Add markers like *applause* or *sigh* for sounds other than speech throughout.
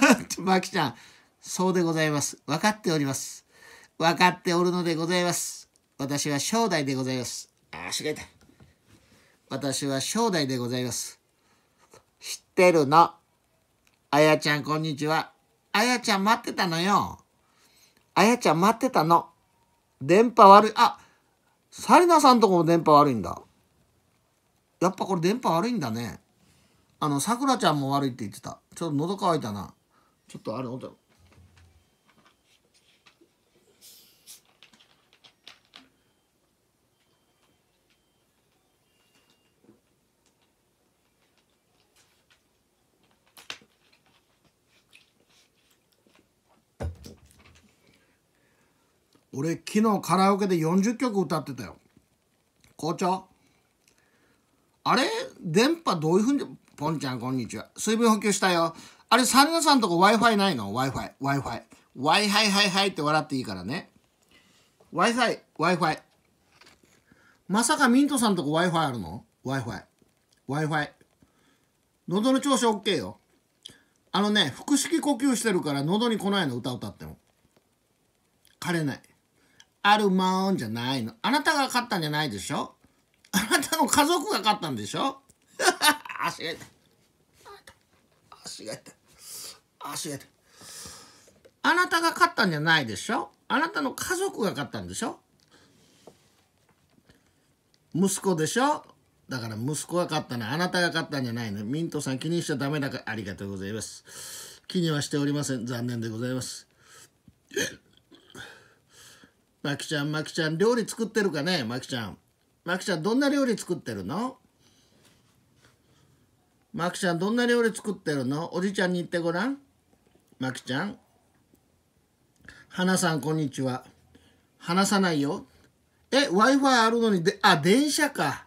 *laughs* マキちゃん、そうでございます。分かっております。分かっておるのでございます。私は正代でございます。あ、あ、違えた。私は正代でございます。知ってるの。あやちゃん、こんにちは。あやちゃん待ってたのよ。あやちゃん待ってたの。電波悪い。あ、サリナさんとこも電波悪いんだ。やっぱこれ電波悪いんだね。あの、さくらちゃんも悪いって言ってた。ちょっと喉乾いたな。ちょっとあるのだろ俺昨日カラオケで40曲歌ってたよ校長あれ電波どういうふうにポンちゃんこんにちは水分補給したよあれ、サンナさんとこ Wi-Fi ないの ?Wi-Fi、Wi-Fi。Wi-Fi、はいはいって笑っていいからね。Wi-Fi、Wi-Fi。まさかミントさんとこ Wi-Fi あるの ?Wi-Fi、Wi-Fi。喉の調子 OK よ。あのね、腹式呼吸してるから喉に来ないの歌歌っても。枯れない。あるまーんじゃないの。あなたが勝ったんじゃないでしょあなたの家族が勝ったんでしょ足が痛い。*laughs* 足が痛い。足が痛い。あなたが勝ったんじゃないでしょあなたの家族が勝ったんでしょ息子でしょだから息子が勝ったのあなたが勝ったんじゃないの。ミントさん気にしちゃダメだからありがとうございます。気にはしておりません。残念でございます。まきちゃん、まきちゃん、料理作ってるかねまきちゃん。まきちゃん、どんな料理作ってるのマキちゃん、どんな料理作ってるのおじちゃんに言ってごらん。マキちゃん。花さん、こんにちは。話さないよ。え、Wi-Fi あるのにで、あ、電車か。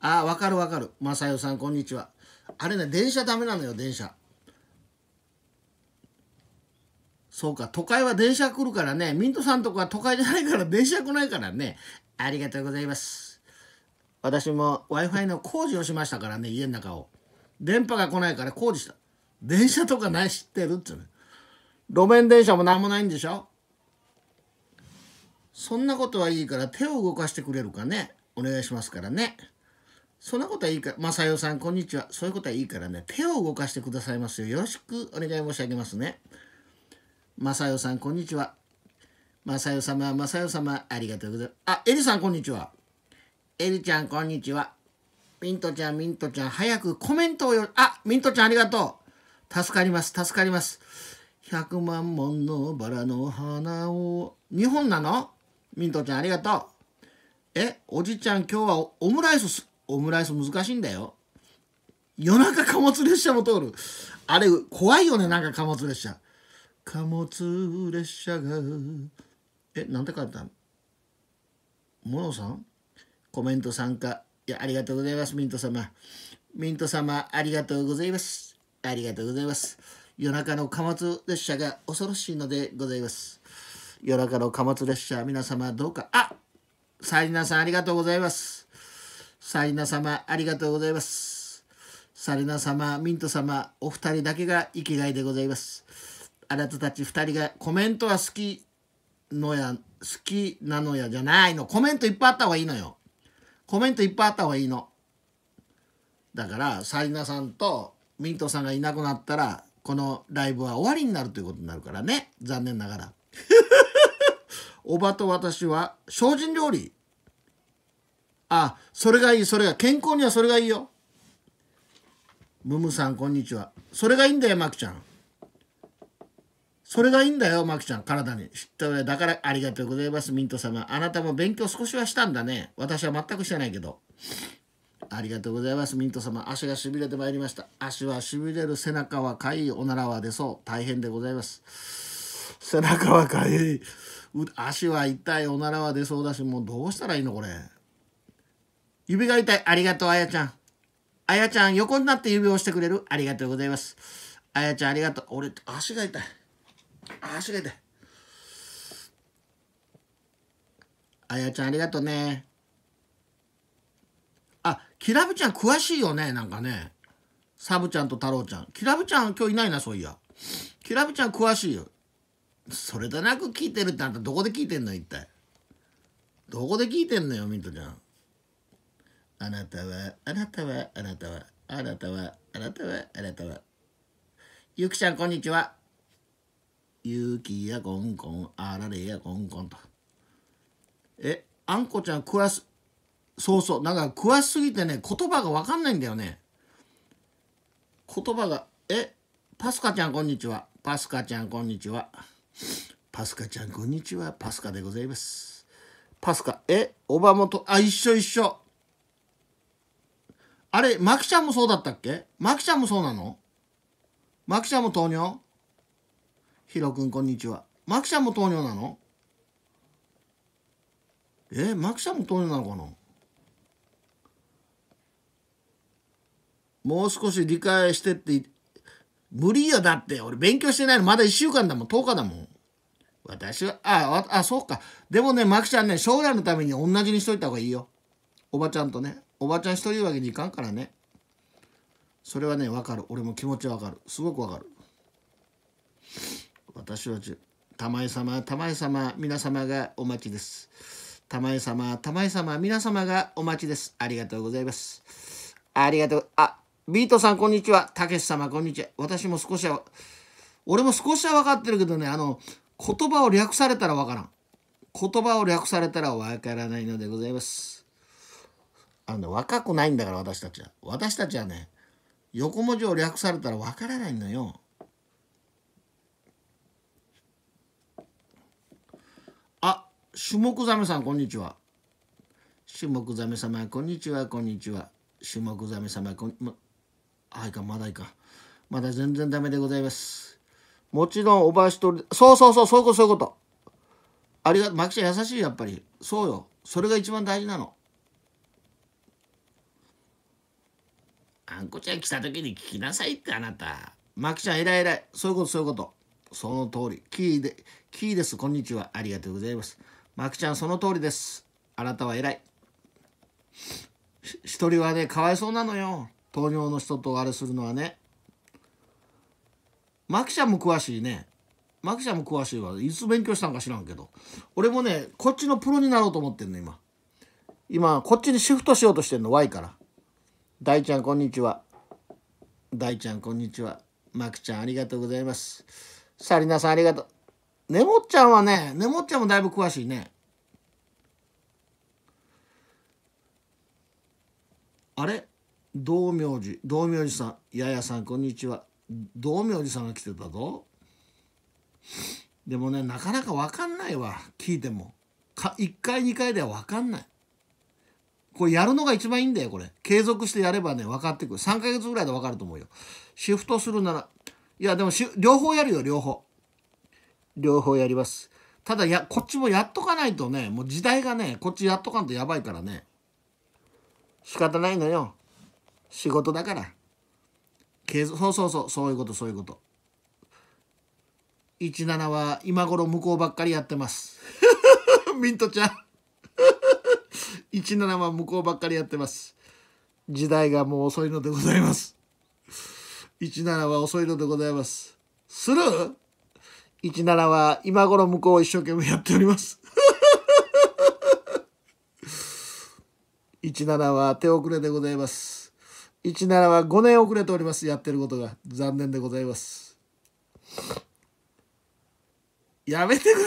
あ、わかるわかる。まさよさん、こんにちは。あれね、電車ダメなのよ、電車。そうか、都会は電車来るからね。ミントさんとこは都会じゃないから電車来ないからね。ありがとうございます。私も Wi-Fi の工事をしましたからね、家の中を。電波が来ないから工事した電車とかない知ってるってね路面電車も何もないんでしょそんなことはいいから手を動かしてくれるかねお願いしますからねそんなことはいいから正代さんこんにちはそういうことはいいからね手を動かしてくださいますよよろしくお願い申し上げますねまさよさんこんにちはまさよ様正代様ありがとうございますあエリさんこんにちはエリちゃんこんにちはミントちゃん、ミントちゃん、早くコメントをよ、あ、ミントちゃんありがとう。助かります、助かります。100万本のバラの花を。日本なのミントちゃんありがとう。え、おじちゃん今日はオムライス、オムライス難しいんだよ。夜中貨物列車も通る。あれ、怖いよね、なんか貨物列車。貨物列車が。え、なんて書いたのモノさんコメント参加きありがとうございます、ミント様。ミント様、ありがとうございます。ありがとうございます。夜中の貨物列車が恐ろしいのでございます。夜中の貨物列車、皆様どうか。あサリナさん、ありがとうございます。サリナ様、ありがとうございます。サリナ様、ミント様、お二人だけが生きがいでございます。あなたたち二人がコメントは好きのや、好きなのやじゃないの。コメントいっぱいあった方がいいのよ。コメントいっぱいあった方がいいの。だから、紗理ナさんとミントさんがいなくなったら、このライブは終わりになるということになるからね。残念ながら。*laughs* おばと私は精進料理。あ、それがいい、それが、健康にはそれがいいよ。ムムさん、こんにちは。それがいいんだよ、マクちゃん。それがいいんだよ、マキちゃん。体に。知った上だからありがとうございます、ミント様。あなたも勉強少しはしたんだね。私は全くしてないけど。ありがとうございます、ミント様。足がしびれてまいりました。足はしびれる、背中はかゆい、おならは出そう。大変でございます。背中はかゆい、足は痛い、おならは出そうだし、もうどうしたらいいの、これ。指が痛い、ありがとう、あやちゃん。あやちゃん、横になって指をしてくれるありがとうございます。あやちゃん、ありがとう。俺、足が痛い。ああ、しげて。あやちゃんありがとうねあきらぶちゃん詳しいよねなんかねサブちゃんと太郎ちゃんきらぶちゃん今日いないなそういやきらぶちゃん詳しいよそれでなく聞いてるってあんたどこで聞いてんの一体どこで聞いてんのよミントちゃんあなたはあなたはあなたはあなたはあなたはあなたはゆきちゃんこんにちは気やコンコンあられやコンコンとえあんこちゃん食わすそうそうなんか詳しすぎてね言葉が分かんないんだよね言葉がえパスカちゃんこんにちはパスカちゃんこんにちはパスカちゃんこんにちはパスカでございますパスカえおばもとあ一緒一緒あれマキちゃんもそうだったっけマキちゃんもそうなのマキちゃんも糖尿ヒロ君こんにちはマキちゃんも糖尿なのえマキちゃんも糖尿なのかなもう少し理解してって無理よだって俺勉強してないのまだ1週間だもん10日だもん私はああそうかでもねマキちゃんね将来のために同じにしといた方がいいよおばちゃんとねおばちゃん一人わけにいかんからねそれはねわかる俺も気持ちわかるすごくわかる私は玉井様玉井様皆様がお待ちです玉井様玉井様皆様がお待ちですありがとうございますありがとうあビートさんこんにちはたけし様こんにちは私も少しは俺も少しは分かってるけどねあの言葉を略されたら分からん言葉を略されたら分からないのでございますあの若くないんだから私たちは私たちはね横文字を略されたら分からないのよシュモクザメさんこんにちはシュモクザメ様こんにちはこんにちはシュモクザメ様こんまあいかまだいかまだ全然ダメでございますもちろんおばしとりそうそうそうそういうことそういうことありがとうマキちゃん優しいやっぱりそうよそれが一番大事なのあんこちゃん来た時に聞きなさいってあなたマキちゃん偉い偉いそういうことそういうことその通りキーでキーですこんにちはありがとうございますまきちゃん、その通りです。あなたは偉い。一人はね、かわいそうなのよ。糖尿の人とあれするのはね。マきちゃんも詳しいね。マきちゃんも詳しいわ。いつ勉強したんか知らんけど。俺もね、こっちのプロになろうと思ってんの、今。今、こっちにシフトしようとしてんの、Y から。大ちゃん、こんにちは。大ちゃん、こんにちは。マキちゃん、ありがとうございます。さりなさん、ありがとう。ねもっちゃんはね、ねもっちゃんもだいぶ詳しいね。あれ道明寺、道明寺さん、ややさん、こんにちは。道明寺さんが来てたぞ。でもね、なかなかわかんないわ。聞いても。か1回、2回ではわかんない。これやるのが一番いいんだよ、これ。継続してやればね、分かってくる。3ヶ月ぐらいで分かると思うよ。シフトするなら、いや、でも両方やるよ、両方。両方やります。ただや、こっちもやっとかないとね、もう時代がね、こっちやっとかんとやばいからね。仕方ないのよ。仕事だから。継続、そうそうそう、そういうこと、そういうこと。17は今頃向こうばっかりやってます。*laughs* ミントちゃん17 *laughs* は向こうばっかりやってます。時代がもう遅いのでございます。17は遅いのでございます。する17は今頃向こう一生懸命やっております17は手遅れでございます17は5年遅れておりますやってることが残念でございますやめてく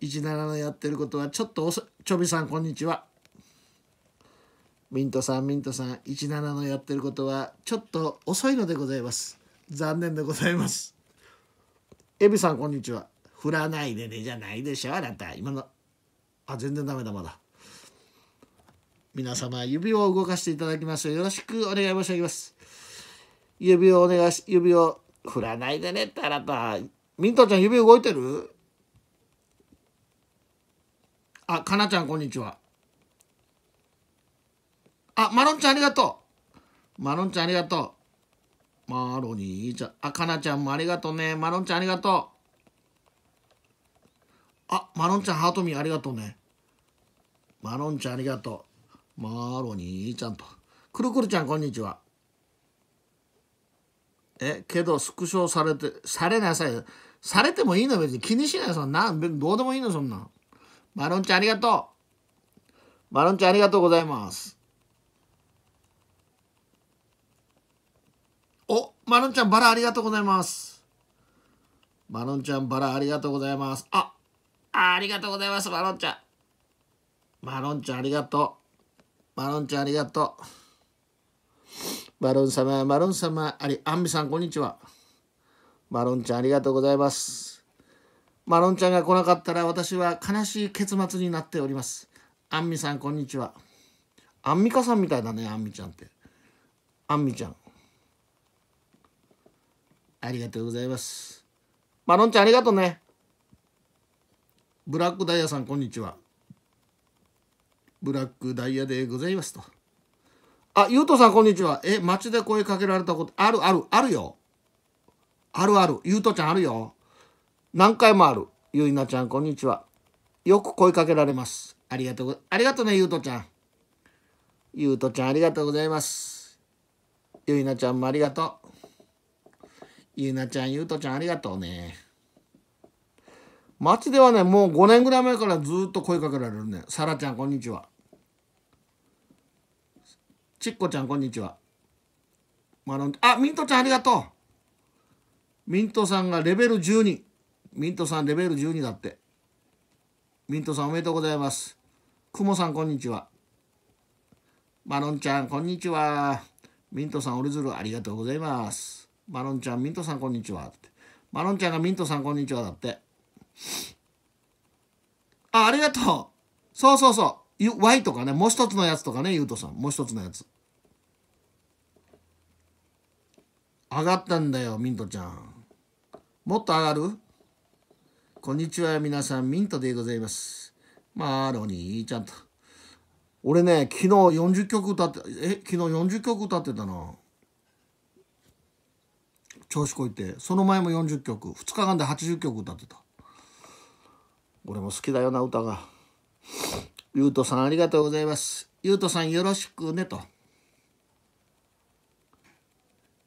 れ17のやってることはちょっと遅いちょびさんこんにちはミントさんミントさん17のやってることはちょっと遅いのでございます残念でございますエビさんこんにちは振らないでねじゃないでしょあなた今のあ全然ダメだまだ皆様指を動かしていただきますよろしくお願い申し上げます指をお願いし指を振らないでねってあなたミントちゃん指動いてるあかなちゃんこんにちはあマロンちゃんありがとうマロンちゃんありがとうマロニーちゃん。あ、かなちゃんもありがとうね。マロンちゃんありがとう。あ、マロンちゃんハートミーありがとうね。マロンちゃんありがとう。マロニーちゃんと。くるくるちゃんこんにちは。え、けどスクショされて、されなさい。されてもいいの別に気にしないそんな。どうでもいいのそんな。マロンちゃんありがとう。マロンちゃんありがとうございます。お、マロンちゃんバラありがとうございます。マロンちゃんバラありがとうございます。あ、ありがとうございます、マロンちゃん。マロンちゃんありがとう。マロンちゃんありがとう。マロン様、マロン様、あり、アンミさんこんにちは。マロンちゃんありがとうございます。マロンちゃんが来なかったら私は悲しい結末になっております。アンミさんこんにちは。アンミカさんみたいだね、アンミちゃんって。アンミちゃん。ありがとうございます。まロのんちゃんありがとうね。ブラックダイヤさんこんにちは。ブラックダイヤでございますと。あ、ゆうとさんこんにちは。え、街で声かけられたことあるあるあるよ。あるある。ゆうとちゃんあるよ。何回もある。ゆいなちゃんこんにちは。よく声かけられます。ありがとうありがとうね、ゆうとちゃん。ゆうとちゃんありがとうございます。ゆいなちゃんもありがとう。ゆうなちゃん、ゆうとちゃん、ありがとうね。町ではね、もう5年ぐらい前からずっと声かけられるね。さらちゃん、こんにちは。ちっこちゃん、こんにちは。マロン、あ、ミントちゃん、ありがとう。ミントさんがレベル12。ミントさん、レベル12だって。ミントさん、おめでとうございます。くもさん、こんにちは。マロンちゃん、こんにちは。ミントさん、おりずる、ありがとうございます。マロンちゃんミントさんこんにちは」ってマロンちゃんがミントさんこんにちはだってあありがとうそうそうそう Y とかねもう一つのやつとかねゆうとさんもう一つのやつ上がったんだよミントちゃんもっと上がるこんにちは皆さんミントでございますマロニーちゃんと俺ね昨日40曲歌ってえ昨日40曲歌ってたな調子こいてその前も40曲2日間で80曲歌ってた俺も好きだよな歌がゆうとさんありがとうございますゆうとさんよろしくねと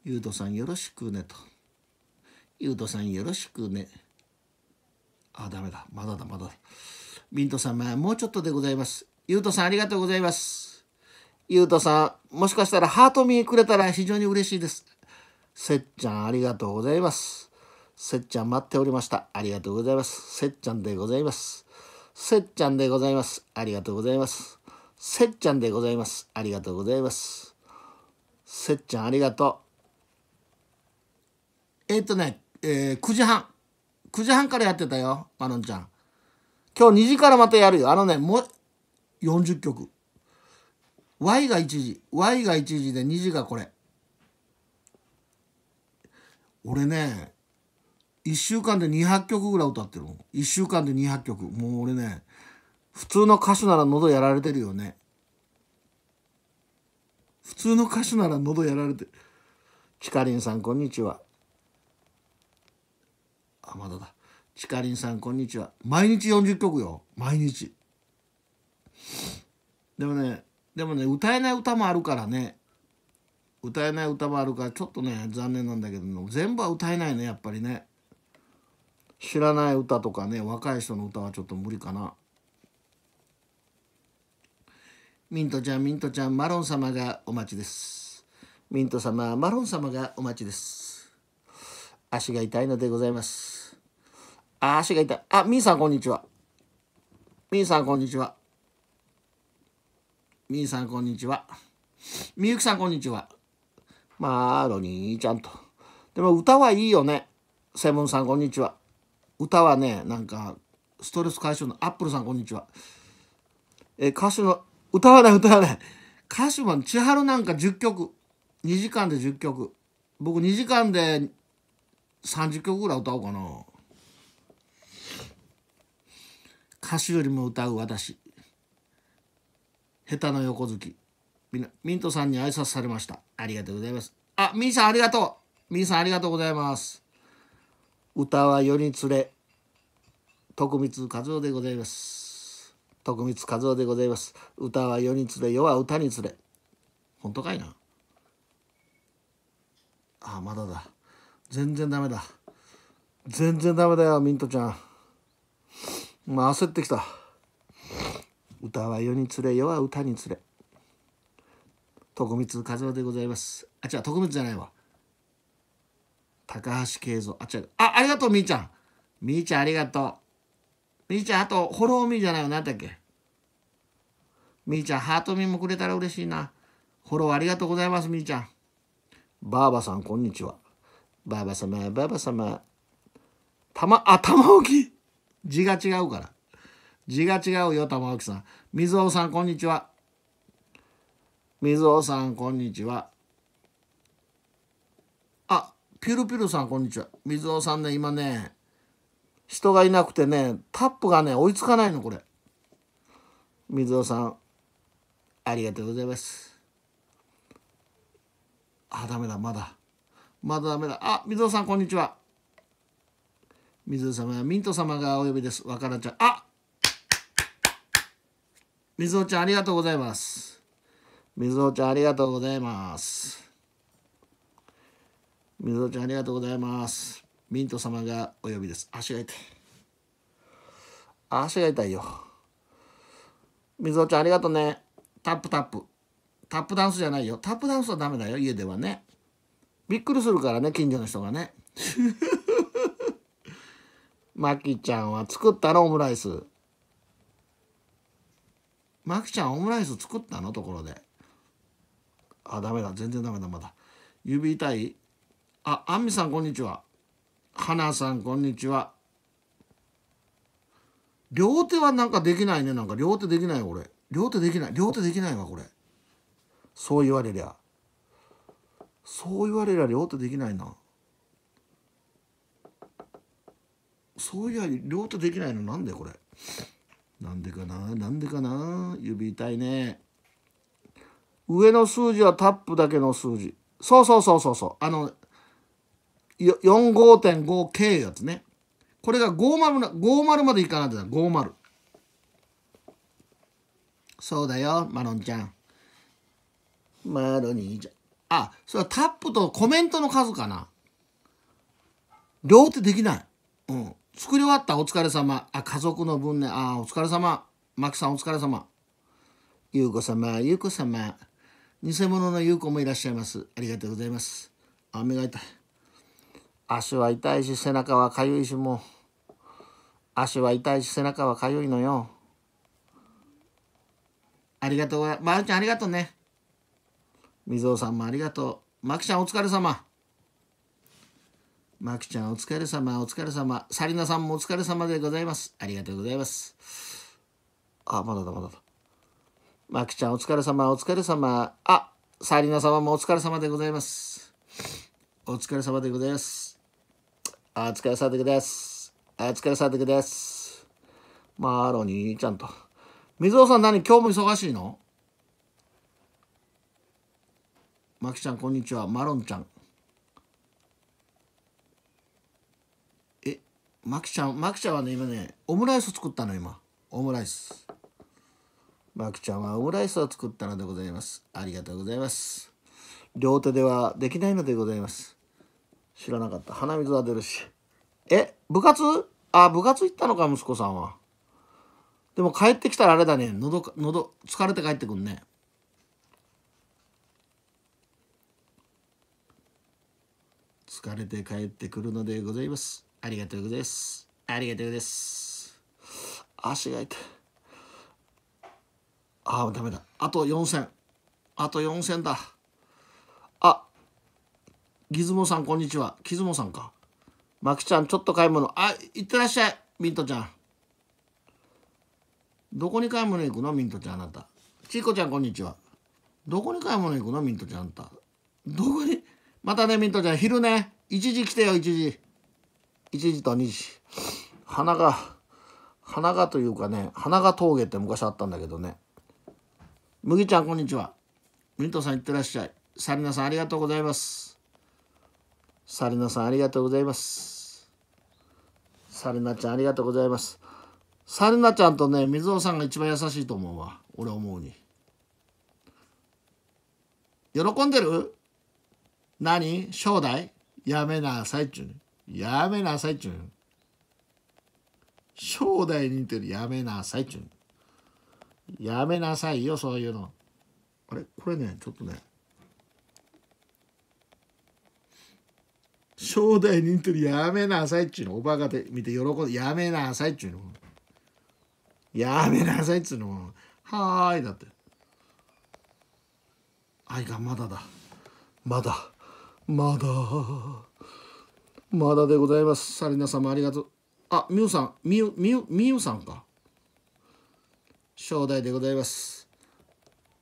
ゆうとさんよろしくねとゆうとさんよろしくねあダメだまだだまだだミントさん、まもうちょっとでございますゆうとさんありがとうございますゆうとさんもしかしたらハートミーくれたら非常に嬉しいですせっちゃんありがとうございます。せっちゃん待っておりました。ありがとうございます。せっちゃんでございます。せっちゃんでございます。ありがとうございます。せっちゃんでございます。ありがとうございます。せっちゃんありがとう。えっ、ー、とね、えー、9時半。9時半からやってたよ、まのんちゃん。今日2時からまたやるよ。あのね、もう40曲。Y が1時、Y が1時で2時がこれ。俺ね1週間で200曲ぐらい歌ってる1週間で200曲もう俺ね普通の歌手なら喉やられてるよね普通の歌手なら喉やられてるちかりんさんこんにちはあまだだちかりんさんこんにちは毎日40曲よ毎日でもねでもね歌えない歌もあるからね歌えない歌もあるからちょっとね残念なんだけど全部は歌えないねやっぱりね知らない歌とかね若い人の歌はちょっと無理かなミントちゃんミントちゃんマロン様がお待ちですミント様マロン様がお待ちです足が痛いのでございますあ足が痛いあミンさんこんにちはミンさんこんにちはミンさんこんにちはみゆきさんこんにちはまあ、ロニーちゃんと。でも歌はいいよね。セブンさんこんにちは。歌はね、なんかストレス解消のアップルさんこんにちは。え歌手の歌わない歌わない。歌手は千春なんか10曲。2時間で10曲。僕2時間で30曲ぐらい歌おうかな。歌手よりも歌う私。下手な横好き。みんな、ミントさんに挨拶されました。ありがとうございます。あ、ミンさんありがとう。ミンさんありがとうございます。歌は世に連れ、徳光和夫でございます。徳光和夫でございます。歌は世に連れ、世は歌に連れ。本当かいな。あ、まだだ。全然ダメだ。全然ダメだよ、ミントちゃん。まあ、焦ってきた。歌は世に連れ、世は歌に連れ。徳光和夫でございます。あ、違う、徳光じゃないわ。高橋慶三。あ、違う。あ、ありがとう、みーちゃん。みーちゃん、ありがとう。みーちゃん、あと、フォローみーじゃないよ。なんだっけ。みーちゃん、ハートみーもくれたら嬉しいな。フォローありがとうございます、みーちゃん。ばあばさん、こんにちは。ばあば様、ばあば様。たま、あ、玉置。字が違うから。字が違うよ、玉置さん。水尾さん、こんにちは。水尾さんこんにちはあピュルピュルさんこんにちは水尾さんね今ね人がいなくてねタップがね追いつかないのこれ水尾さんありがとうございますあダメだまだまだダメだあ水尾さんこんにちは水尾様やミント様がお呼びですわからちゃんあ水尾ちゃんありがとうございますみずちゃんありがとうございます。みずおちゃんありがとうございます。ミント様がお呼びです。足が痛い。足が痛いよ。みずおちゃんありがとうね。タップタップ。タップダンスじゃないよ。タップダンスはダメだよ、家ではね。びっくりするからね、近所の人がね。ま *laughs* きちゃんは作ったのオムライス。まきちゃんオムライス作ったのところで。あダメだ全然ダメだまだ指痛いああんみさんこんにちははなさんこんにちは両手はなんかできないねなんか両手できない俺両手できない両手できないわこれそう言われりゃそう言われりゃ両手できないなそういや両手できないのなんでこれなんでかななんでかな指痛いね上の数字はタップだけの数字。そうそうそうそうそう。あの、45.5K やつね。これが50な、50までいかないて、だ50。そうだよ、マロンちゃん。マロニーちゃん。あ、それはタップとコメントの数かな。両手できない。うん。作り終わった、お疲れ様。あ、家族の分ね。あ、お疲れ様。マキさん、お疲れ様。ゆうこ様、ゆうこ様。偽物の優子もいらっしゃいますありがとうございますあ目が痛い足は痛いし背中は痒いしもう足は痛いし背中は痒いのよありがとうまあ、ちゃんありがとうねみぞさんもありがとうまきちゃんお疲れ様まきちゃんお疲れ様お疲れ様さりなさんもお疲れ様でございますありがとうございますあまだだまだだマキちゃんお疲れ様お疲れ様あサリナ様もお疲れ様でございますお疲れ様でございますお疲れ様でございますお疲れ様でございますマロニーちゃんと水尾さん何今日も忙しいのマキちゃんこんにちはマロンちゃんえマキちゃんマキちゃんはね今ねオムライス作ったの今オムライスマキちゃんはオムライスを作ったのでございます。ありがとうございます。両手ではできないのでございます。知らなかった。鼻水は出るし。え、部活あ、部活行ったのか、息子さんは。でも帰ってきたらあれだね。喉、喉、疲れて帰ってくんね。疲れて帰ってくるのでございます。ありがとうございます。ありがとうございます。足が痛い。ああダメだあと4戦あと4戦だあギズモさんこんにちはギズモさんかマキちゃんちょっと買い物あ行ってらっしゃいミントちゃんどこに買い物行くのミントちゃんあなたちーこちゃんこんにちはどこに買い物行くのミントちゃんあなたどこにまたねミントちゃん昼ね1時来てよ1時1時と2時鼻が鼻がというかね鼻が峠って昔あったんだけどね麦ちゃんこんにちはミントさんいってらっしゃいサリナさんありがとうございますサリナさんありがとうございますサリナちゃんありがとうございますサリナちゃんとね水尾さんが一番優しいと思うわ俺思うに喜んでる何正代やめなさいっちゅうやめなさいっちゅう正代に似てるやめなさいっちゅうやめなさいよそういうのあれこれねちょっとね正代に似てるやめなさいっちゅうのおばがで見て喜んでやめなさいっちゅうのやめなさいっつうのはーいだってあいがまだだまだまだまだでございますサリナ様ありがとうあみゆさんみゆみゆみゆさんか正代でございます。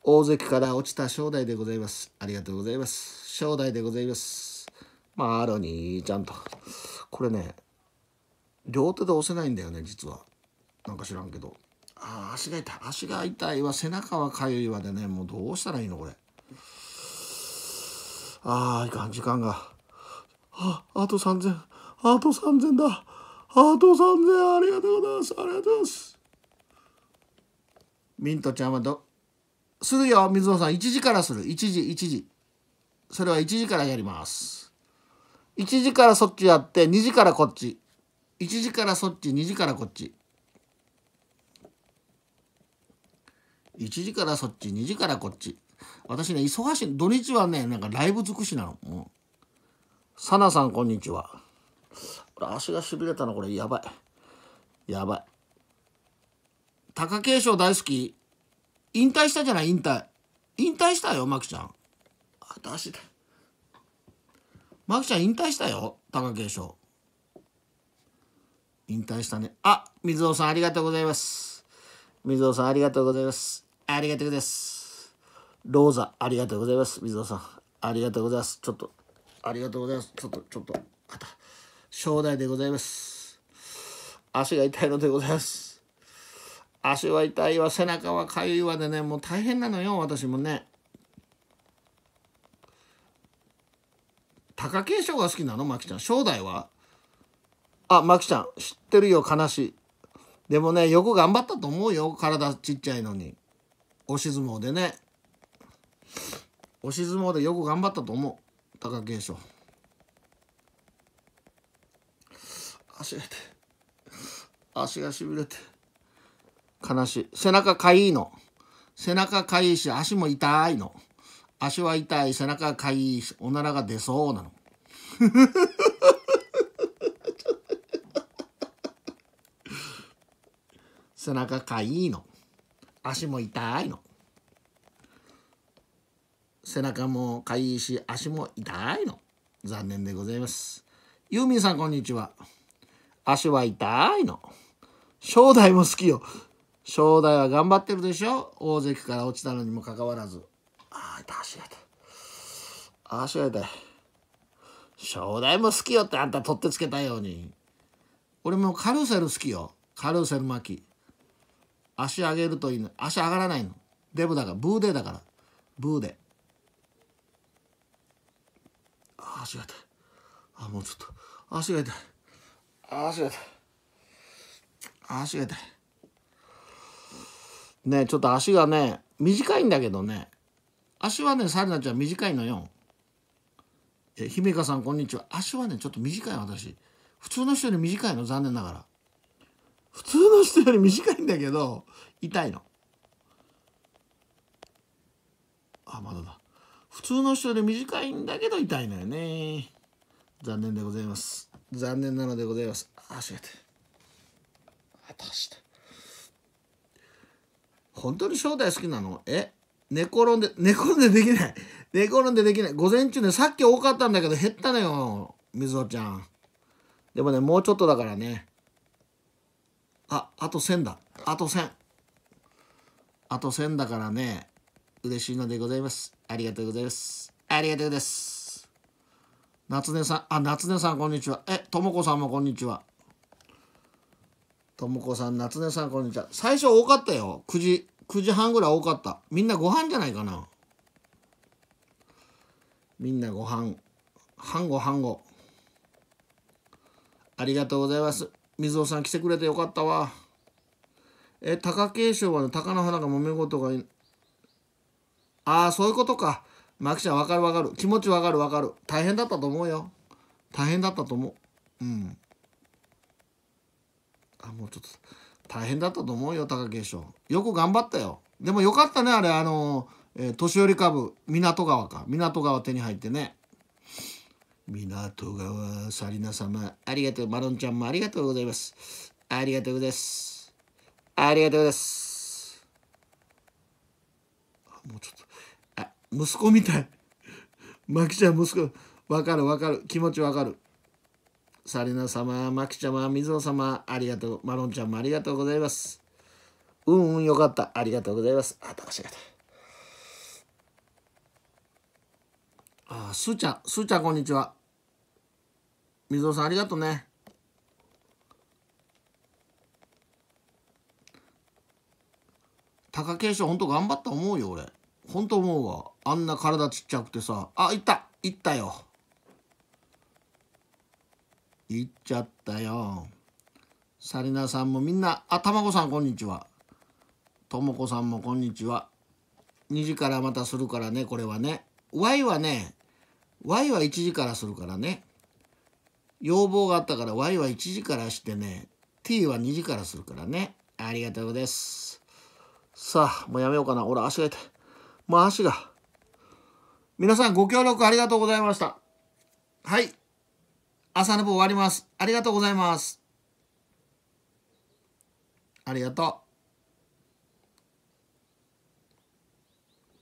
大関から落ちた正代でございます。ありがとうございます。正代でございます。まあ、ロニーちゃんと。これね、両手で押せないんだよね、実は。なんか知らんけど。ああ、足が痛い。足が痛いわ。背中はかゆいわでね、もうどうしたらいいの、これ。ああ、いかん、時間が。あ、あと3000。あと3000だ。あと3000。ありがとうございます。ありがとうございます。ミントちゃんはど、するよ、水野さん。1時からする。1時、1時。それは1時からやります。1時からそっちやって、2時からこっち。1時からそっち、2時からこっち。1時からそっち、2時からこっち。私ね、忙しい。土日はね、なんかライブ尽くしなの。うん。ささん、こんにちは。足がしびれたの、これ、やばい。やばい。貴景勝大好き引退したじゃない引退引退したよマキちゃん私だマキちゃん引退したよ貴景勝引退したねあ水尾さんありがとうございます水尾さんありがとうございますありがとうございますローザありがとうございます水尾さんありがとうございますちょっとありがとうございますちょっとちょっとあた正代でございます足が痛いのでございます足は痛いわ背中はかゆいわでねもう大変なのよ私もね貴景勝が好きなのまきちゃん正代はあまきちゃん知ってるよ悲しいでもねよく頑張ったと思うよ体ちっちゃいのに押し相撲でね押し相撲でよく頑張ったと思う貴景勝足が痛い足がしびれて。悲しい。背中かいいの。背中かいいし、足も痛いの。足は痛い、背中かいいし、おならが出そうなの。*laughs* 背中かいいの。足も痛いの。背中もかいいし、足も痛いの。残念でございます。ユーミンさん、こんにちは。足は痛いの。正代も好きよ。正代は頑張ってるでしょ大関から落ちたのにもかかわらずああ足が痛い足が痛い正代も好きよってあんた取ってつけたように俺もカルーセル好きよカルーセル巻き足上げるといいの足上がらないのデブだからブーデーだからブーデあ足が痛いあもうちょっと足が痛い足が痛い足が痛いねちょっと足がね短いんだけどね足はねサ理奈ちゃん短いのよえ姫香さんこんにちは足はねちょっと短い私普通の人より短いの残念ながら普通の人より短いんだけど痛いのあまだだ普通の人より短いんだけど痛いのよね残念でございます残念なのでございますあ足が痛い果たして本当に正体好きなのえ寝転んで、寝転んでできない。寝転んでできない。午前中ね、さっき多かったんだけど減ったのよ、みずほちゃん。でもね、もうちょっとだからね。あ、あと1000だ。あと1000。あと1000だからね、嬉しいのでございます。ありがとうございます。ありがとうございます。夏音さん、あ、夏音さん、こんにちは。え、ともこさんもこんにちは。ともこさん、夏音さん、こんにちは。最初多かったよ。9時、9時半ぐらい多かった。みんなご飯じゃないかな。みんなご飯。半後半後。ありがとうございます。水尾さん来てくれてよかったわ。え、貴景勝はね、貴乃花が揉め事がいああ、そういうことか。マキちゃん、わかるわかる。気持ちわかるわかる。大変だったと思うよ。大変だったと思う。うん。あもうちょっと大変だったと思うよ貴景勝よく頑張ったよでもよかったねあれあの、えー、年寄り株港川か港川手に入ってね港川紗理奈様ありがとうマロンちゃんもありがとうございますありがとうございますありがとうございますもうちょっとあ息子みたいマキ *laughs* ちゃん息子わかるわかる気持ちわかるサリナ様、マキちゃま、みぞ様、ありがとう。マロンちゃんもありがとうございます。うんうん、よかった。ありがとうございます。あ、高橋方。あ、すーちゃん、すーちゃん、こんにちは。みぞさん、ありがとうね。貴景勝、ほんと頑張った思うよ、俺。ほんと思うわ。あんな体ちっちゃくてさ。あ、いったいったよ。行っちゃったよ紗理奈さんもみんなあたまごさんこんにちはともこさんもこんにちは2時からまたするからねこれはね Y はね Y は1時からするからね要望があったから Y は1時からしてね T は2時からするからねありがとうですさあもうやめようかな俺足が痛いもう足が皆さんご協力ありがとうございましたはい朝の部終わります。ありがとうございます。ありがとう。